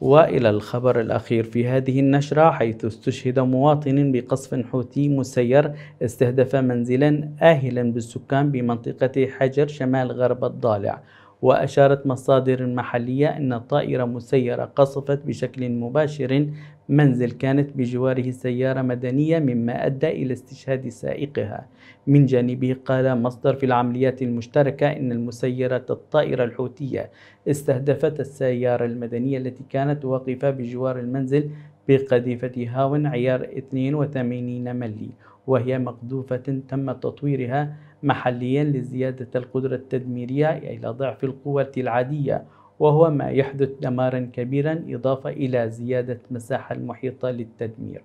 والى الخبر الاخير في هذه النشره حيث استشهد مواطن بقصف حوثي مسير استهدف منزلا اهلا بالسكان بمنطقه حجر شمال غرب الضالع وأشارت مصادر محلية أن الطائرة مسيرة قصفت بشكل مباشر منزل كانت بجواره سيارة مدنية مما أدى إلى استشهاد سائقها من جانبه قال مصدر في العمليات المشتركة إن المسيرة الطائرة الحوثية استهدفت السيارة المدنية التي كانت واقفة بجوار المنزل بقذيفتها وانعيار 82 ملي وهي مقذوفة تم تطويرها محليا لزيادة القدرة التدميرية إلى ضعف القوة العادية وهو ما يحدث دمارا كبيرا إضافة إلى زيادة مساحة المحيطة للتدمير.